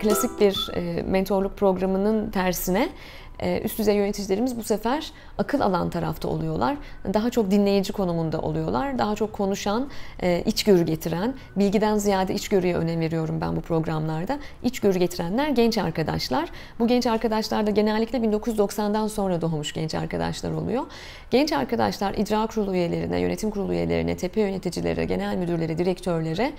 klasik bir e, mentorluk programının tersine ee, üst düzey yöneticilerimiz bu sefer akıl alan tarafta oluyorlar. Daha çok dinleyici konumunda oluyorlar. Daha çok konuşan, e, içgörü getiren, bilgiden ziyade içgörüye önem veriyorum ben bu programlarda. İçgörü getirenler genç arkadaşlar. Bu genç arkadaşlar da genellikle 1990'dan sonra doğmuş genç arkadaşlar oluyor. Genç arkadaşlar icra kurulu üyelerine, yönetim kurulu üyelerine, tepe yöneticilere, genel müdürlere, direktörlere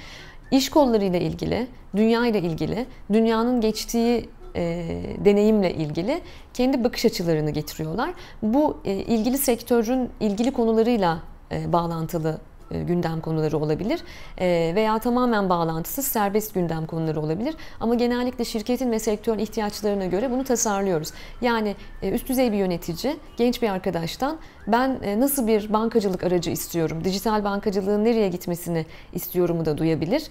iş kollarıyla ilgili, dünya ile ilgili, dünyanın geçtiği e, deneyimle ilgili kendi bakış açılarını getiriyorlar. Bu e, ilgili sektörün ilgili konularıyla e, bağlantılı e, gündem konuları olabilir e, veya tamamen bağlantısız serbest gündem konuları olabilir. Ama genellikle şirketin ve sektörün ihtiyaçlarına göre bunu tasarlıyoruz. Yani e, üst düzey bir yönetici genç bir arkadaştan ben nasıl bir bankacılık aracı istiyorum, dijital bankacılığın nereye gitmesini istiyorumu da duyabilir.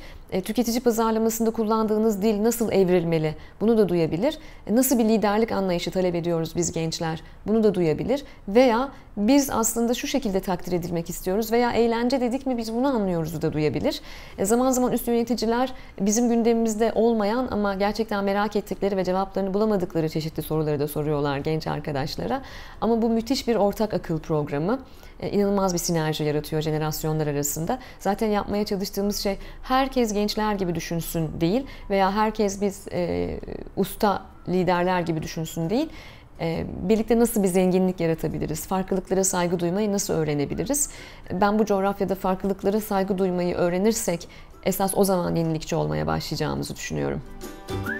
Tüketici pazarlamasında kullandığınız dil nasıl evrilmeli bunu da duyabilir. Nasıl bir liderlik anlayışı talep ediyoruz biz gençler bunu da duyabilir. Veya biz aslında şu şekilde takdir edilmek istiyoruz veya eğlence dediğimiz dedik mi biz bunu anlıyoruz da duyabilir. E, zaman zaman üst yöneticiler bizim gündemimizde olmayan ama gerçekten merak ettikleri ve cevaplarını bulamadıkları çeşitli soruları da soruyorlar genç arkadaşlara. Ama bu müthiş bir ortak akıl programı. E, inanılmaz bir sinerji yaratıyor jenerasyonlar arasında. Zaten yapmaya çalıştığımız şey herkes gençler gibi düşünsün değil veya herkes biz e, usta liderler gibi düşünsün değil ee, birlikte nasıl bir zenginlik yaratabiliriz? Farklılıklara saygı duymayı nasıl öğrenebiliriz? Ben bu coğrafyada farklılıklara saygı duymayı öğrenirsek esas o zaman yenilikçi olmaya başlayacağımızı düşünüyorum. Müzik